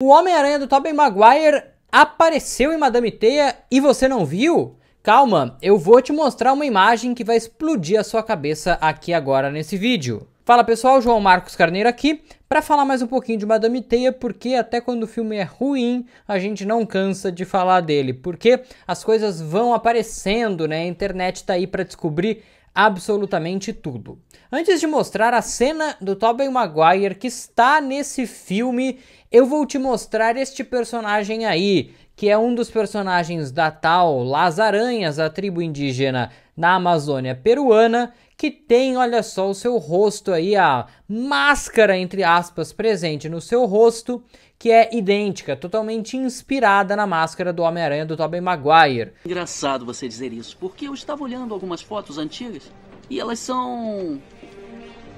O Homem-Aranha do Tobey Maguire apareceu em Madame Teia e você não viu? Calma, eu vou te mostrar uma imagem que vai explodir a sua cabeça aqui agora nesse vídeo. Fala pessoal, João Marcos Carneiro aqui para falar mais um pouquinho de Madame Teia, porque até quando o filme é ruim, a gente não cansa de falar dele, porque as coisas vão aparecendo, né? A internet tá aí para descobrir absolutamente tudo. Antes de mostrar a cena do Tobey Maguire que está nesse filme, eu vou te mostrar este personagem aí, que é um dos personagens da tal Las Aranhas, a tribo indígena na Amazônia peruana, que tem, olha só, o seu rosto aí, a máscara, entre aspas, presente no seu rosto, que é idêntica, totalmente inspirada na máscara do Homem-Aranha do Tobey Maguire. Engraçado você dizer isso, porque eu estava olhando algumas fotos antigas e elas são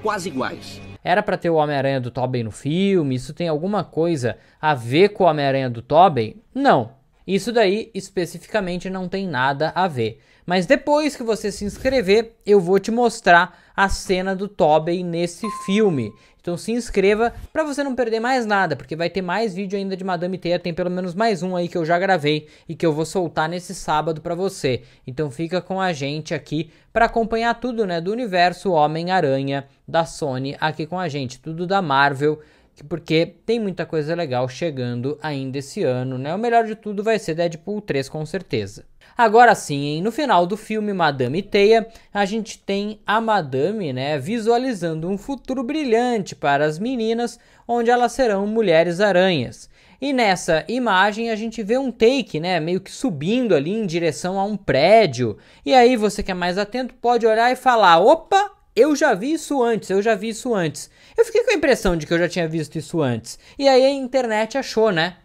quase iguais. Era para ter o Homem-Aranha do Tobey no filme? Isso tem alguma coisa a ver com o Homem-Aranha do Tobey? Não, isso daí especificamente não tem nada a ver. Mas depois que você se inscrever, eu vou te mostrar a cena do Tobey nesse filme. Então se inscreva para você não perder mais nada, porque vai ter mais vídeo ainda de Madame Teia, tem pelo menos mais um aí que eu já gravei e que eu vou soltar nesse sábado para você. Então fica com a gente aqui para acompanhar tudo, né, do universo Homem-Aranha da Sony aqui com a gente, tudo da Marvel porque tem muita coisa legal chegando ainda esse ano, né? O melhor de tudo vai ser Deadpool 3 com certeza. Agora sim, hein? no final do filme Madame Teia, a gente tem a Madame, né, visualizando um futuro brilhante para as meninas, onde elas serão mulheres aranhas. E nessa imagem a gente vê um take, né, meio que subindo ali em direção a um prédio. E aí você que é mais atento pode olhar e falar: "Opa, eu já vi isso antes, eu já vi isso antes. Eu fiquei com a impressão de que eu já tinha visto isso antes. E aí a internet achou, né?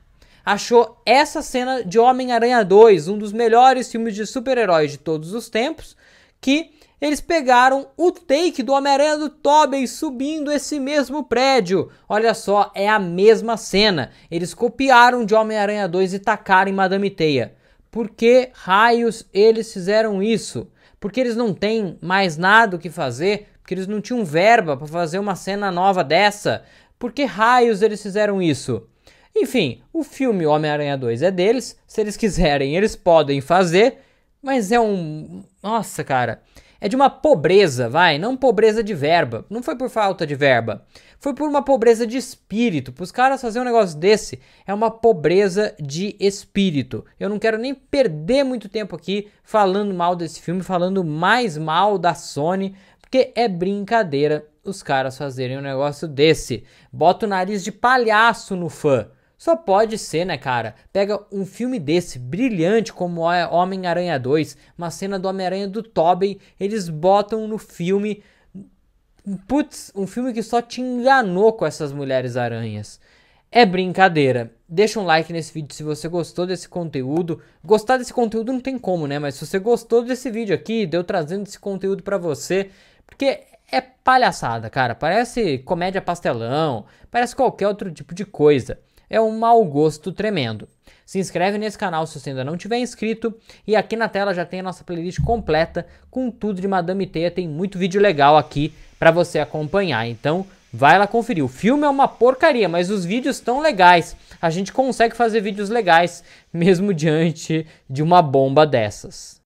Achou essa cena de Homem-Aranha 2, um dos melhores filmes de super-heróis de todos os tempos, que eles pegaram o take do Homem-Aranha do Tobey subindo esse mesmo prédio. Olha só, é a mesma cena. Eles copiaram de Homem-Aranha 2 e tacaram em Madame Teia. Por que raios eles fizeram isso? porque eles não têm mais nada o que fazer, porque eles não tinham verba para fazer uma cena nova dessa. Por que raios eles fizeram isso? Enfim, o filme Homem-Aranha 2 é deles, se eles quiserem, eles podem fazer, mas é um. Nossa, cara é de uma pobreza, vai, não pobreza de verba. Não foi por falta de verba, foi por uma pobreza de espírito. Para os caras fazerem um negócio desse é uma pobreza de espírito. Eu não quero nem perder muito tempo aqui falando mal desse filme, falando mais mal da Sony, porque é brincadeira os caras fazerem um negócio desse. Bota o nariz de palhaço no fã. Só pode ser, né, cara? Pega um filme desse, brilhante como é Homem-Aranha 2, uma cena do Homem-Aranha do Tobey, eles botam no filme. Putz, um filme que só te enganou com essas mulheres aranhas. É brincadeira. Deixa um like nesse vídeo se você gostou desse conteúdo. Gostar desse conteúdo não tem como, né? Mas se você gostou desse vídeo aqui, deu trazendo esse conteúdo para você, porque é palhaçada, cara. Parece comédia pastelão, parece qualquer outro tipo de coisa é um mau gosto tremendo. Se inscreve nesse canal se você ainda não tiver inscrito e aqui na tela já tem a nossa playlist completa com tudo de Madame Teia, tem muito vídeo legal aqui para você acompanhar. Então, vai lá conferir. O filme é uma porcaria, mas os vídeos estão legais. A gente consegue fazer vídeos legais mesmo diante de uma bomba dessas.